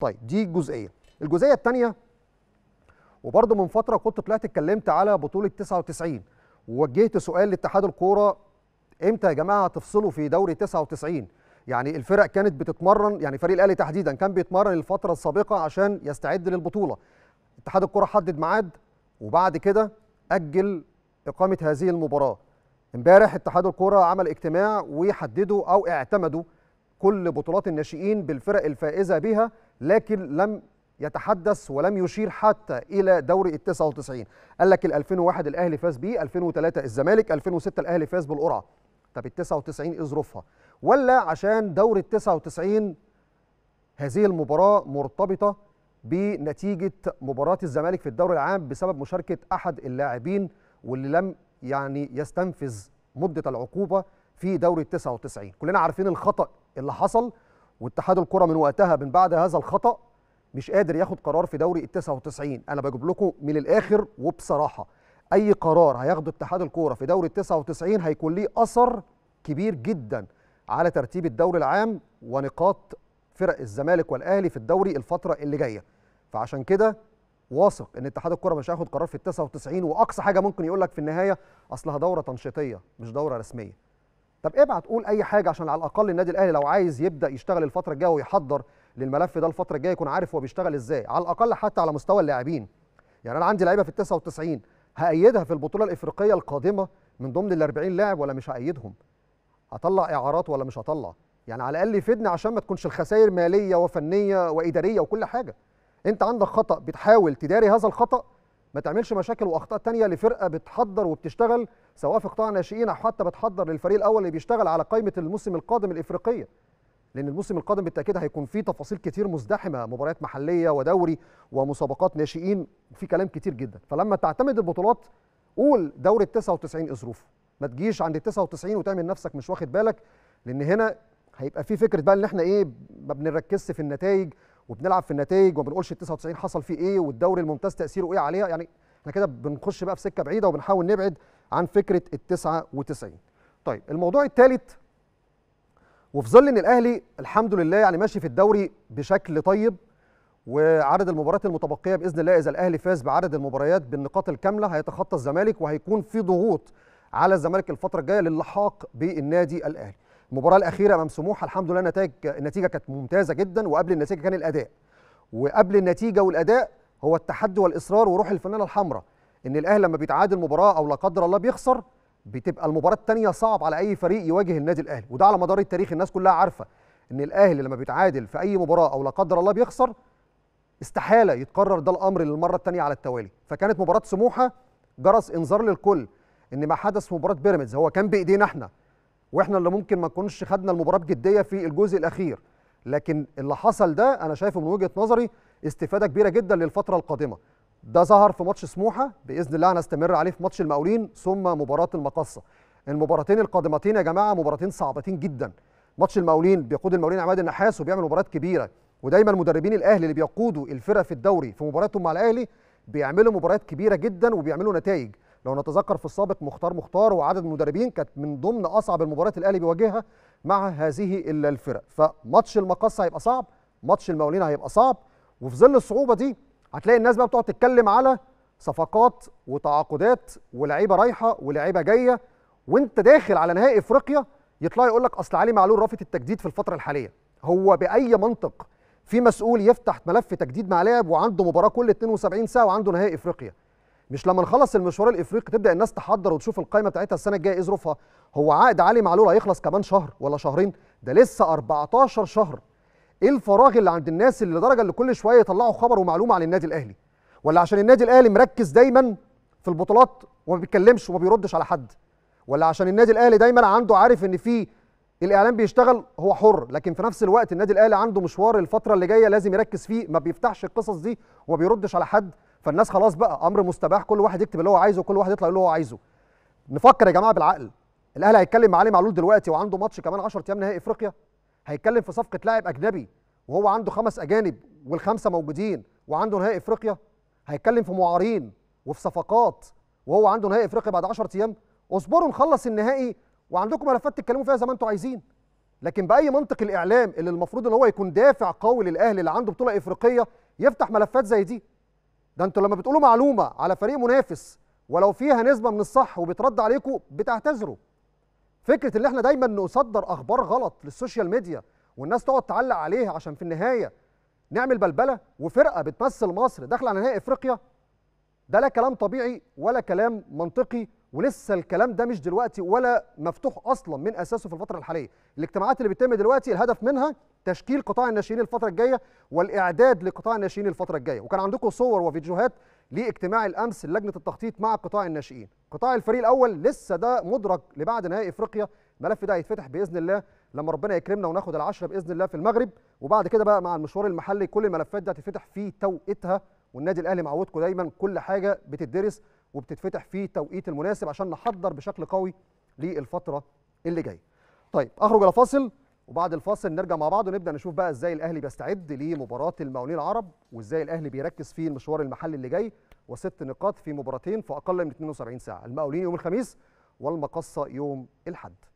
طيب دي جزئيه الجزئيه الثانيه وبرضه من فتره كنت طلعت اتكلمت على بطوله 99 ووجهت سؤال لاتحاد الكوره امتى يا جماعه هتفصلوا في دوري 99 يعني الفرق كانت بتتمرن يعني فريق الاهلي تحديدا كان بيتمرن الفتره السابقه عشان يستعد للبطوله اتحاد الكورة حدد ميعاد وبعد كده اجل اقامه هذه المباراه امبارح اتحاد الكورة عمل اجتماع وحددوا او اعتمدوا كل بطولات الناشئين بالفرق الفائزة بها لكن لم يتحدث ولم يشير حتى الى دوري ال 99 قال لك ال 2001 الاهلي فاز بيه 2003 الزمالك 2006 الاهلي فاز بالقرعه طب ال 99 ايه ظروفها ولا عشان دوري ال 99 هذه المباراه مرتبطه بنتيجه مباراه الزمالك في الدوري العام بسبب مشاركه احد اللاعبين واللي لم يعني يستنفذ مده العقوبه في دوري ال 99 كلنا عارفين الخطا اللي حصل واتحاد الكره من وقتها من بعد هذا الخطا مش قادر ياخد قرار في دوري ال 99 انا بجيب لكم من الاخر وبصراحه اي قرار هياخده اتحاد الكوره في دوري ال 99 هيكون ليه اثر كبير جدا على ترتيب الدوري العام ونقاط فرق الزمالك والاهلي في الدوري الفتره اللي جايه فعشان كده واثق ان اتحاد الكره مش هياخد قرار في ال 99 واقصى حاجه ممكن يقول لك في النهايه اصلها دوره تنشيطيه مش دوره رسميه طب ابعت قول اي حاجه عشان على الاقل النادي الاهلي لو عايز يبدا يشتغل الفتره الجايه ويحضر للملف ده الفتره الجايه يكون عارف هو بيشتغل ازاي على الاقل حتى على مستوى اللاعبين يعني انا عندي لعيبه في ال 99 هايدها في البطوله الافريقيه القادمه من ضمن ال 40 لاعب ولا مش هايدهم هطلع اعارات ولا مش هطلع يعني على الاقل يفيدني عشان ما تكونش الخسائر ماليه وفنيه واداريه وكل حاجه انت عندك خطا بتحاول تداري هذا الخطا ما تعملش مشاكل واخطاء تانية لفرقه بتحضر وبتشتغل سواء في قطاع الناشئين او حتى بتحضر للفريق الاول اللي بيشتغل على قائمه الموسم القادم الافريقيه لان الموسم القادم بالتاكيد هيكون فيه تفاصيل كتير مزدحمه مباريات محليه ودوري ومسابقات ناشئين في كلام كتير جدا فلما تعتمد البطولات قول دوري ال 99 ظروفه ما تجيش عند ال 99 وتعمل نفسك مش واخد بالك لان هنا هيبقى في فكره بقى ان احنا ايه ما بنركزش في النتائج وبنلعب في النتائج وما بنقولش ال 99 حصل فيه ايه والدوري الممتاز تاثيره ايه عليها يعني احنا كده بنخش بقى في سكه بعيده وبنحاول نبعد عن فكره ال 99 طيب الموضوع الثالث وفي ظل ان الاهلي الحمد لله يعني ماشي في الدوري بشكل طيب وعدد المباريات المتبقيه باذن الله اذا الاهلي فاز بعدد المباريات بالنقاط الكامله هيتخطى الزمالك وهيكون في ضغوط على الزمالك الفتره الجايه للحاق بالنادي الاهلي المباراه الاخيره امام سموحه الحمد لله نتائج النتيجه كانت ممتازه جدا وقبل النتيجه كان الاداء وقبل النتيجه والاداء هو التحدي والاصرار وروح الفنانه الحمراء ان الاهلي لما بيتعادل مباراه او لا قدر الله بيخسر بتبقى المباراه الثانيه صعب على اي فريق يواجه النادي الاهلي وده على مدار التاريخ الناس كلها عارفه ان الاهلي لما بيتعادل في اي مباراه او لا قدر الله بيخسر استحاله يتكرر ده الامر للمره الثانيه على التوالي فكانت مباراه سموحه جرس انذار للكل ان ما حدث في مباراه بيراميدز هو كان بايدينا احنا واحنا اللي ممكن ما نكونش خدنا المباراه بجديه في الجزء الاخير لكن اللي حصل ده انا شايفه من وجهه نظري استفاده كبيره جدا للفتره القادمه ده ظهر في ماتش سموحه باذن الله هنستمر عليه في ماتش المقاولين ثم مباراه المقصه المباراتين القادمتين يا جماعه مباراتين صعبتين جدا ماتش المقاولين بيقود المقاولين عماد النحاس وبيعمل مباريات كبيره ودايما مدربين الاهلي اللي بيقودوا الفرق في الدوري في مباراتهم مع الاهلي بيعملوا مباريات كبيره جدا وبيعملوا نتائج لو نتذكر في السابق مختار مختار وعدد مدربين كانت من ضمن اصعب المباريات الاهلي بيواجهها مع هذه الفرق فماتش المقص هيبقى صعب ماتش المقاولين هيبقى صعب وفي ظل الصعوبه دي هتلاقي الناس بقى بتقعد تتكلم على صفقات وتعاقدات ولاعيبه رايحه ولاعيبه جايه وانت داخل على نهائي افريقيا يطلع يقول لك اصل علي معلول رافض التجديد في الفتره الحاليه هو باي منطق في مسؤول يفتح ملف تجديد مع لاعب وعنده مباراه كل 72 ساعه وعنده نهائي افريقيا مش لما نخلص المشوار الافريقي تبدا الناس تحضر وتشوف القائمه بتاعتها السنه الجايه ايه ظروفها هو عقد علي معلول هيخلص كمان شهر ولا شهرين ده لسه 14 شهر ايه الفراغ اللي عند الناس اللي لدرجه اللي كل شويه يطلعوا خبر ومعلومه عن النادي الاهلي ولا عشان النادي الاهلي مركز دايما في البطولات وما بيتكلمش وما بيردش على حد ولا عشان النادي الاهلي دايما عنده عارف ان في الاعلام بيشتغل هو حر لكن في نفس الوقت النادي الاهلي عنده مشوار الفتره اللي جايه لازم يركز فيه ما بيفتحش القصص دي وما بيردش على حد فالناس خلاص بقى امر مستباح كل واحد يكتب اللي هو عايزه وكل واحد يطلع اللي هو عايزه نفكر يا جماعه بالعقل الاهلي هيتكلم مع علي معلول دلوقتي وعنده ماتش كمان 10 ايام نهائي افريقيا هيتكلم في صفقه لاعب اجنبي وهو عنده خمس اجانب والخمسه موجودين وعنده نهائي افريقيا هيتكلم في معارين وفي صفقات وهو عنده نهائي افريقيا بعد 10 ايام اصبروا نخلص النهائي وعندكم ملفات تتكلموا فيها زي ما انتم عايزين لكن باي منطق الاعلام اللي المفروض ان هو يكون دافع قوي للاهلي اللي عنده بطوله افريقيه يفتح ملفات زي دي ده انتوا لما بتقولوا معلومه على فريق منافس ولو فيها نسبه من الصح وبيترد عليكم بتعتذروا فكره ان احنا دايما نصدر اخبار غلط للسوشيال ميديا والناس تقعد تعلق عليها عشان في النهايه نعمل بلبله وفرقه بتمثل مصر داخله على نهائي افريقيا ده لا كلام طبيعي ولا كلام منطقي ولسه الكلام ده مش دلوقتي ولا مفتوح اصلا من اساسه في الفتره الحاليه الاجتماعات اللي بتتم دلوقتي الهدف منها تشكيل قطاع الناشئين الفتره الجايه والاعداد لقطاع الناشئين الفتره الجايه وكان عندكم صور وفيديوهات لاجتماع الامس لجنه التخطيط مع قطاع الناشئين قطاع الفريق الاول لسه ده مدرج لبعد نهائي افريقيا الملف ده هيتفتح باذن الله لما ربنا يكرمنا وناخد العشرة باذن الله في المغرب وبعد كده بقى مع المشوار المحلي كل الملفات دي هتتفتح في توقيتها والنادي الاهلي معودكم دايما كل حاجه بتدرس وبتتفتح في التوقيت المناسب عشان نحضر بشكل قوي للفتره اللي جايه. طيب اخرج الى فاصل وبعد الفاصل نرجع مع بعض ونبدا نشوف بقى ازاي الاهلي بيستعد لمباراه المقاولين العرب وازاي الاهلي بيركز في المشوار المحلي اللي جاي وست نقاط في مباراتين في اقل من 72 ساعه، المقاولين يوم الخميس والمقصه يوم الاحد.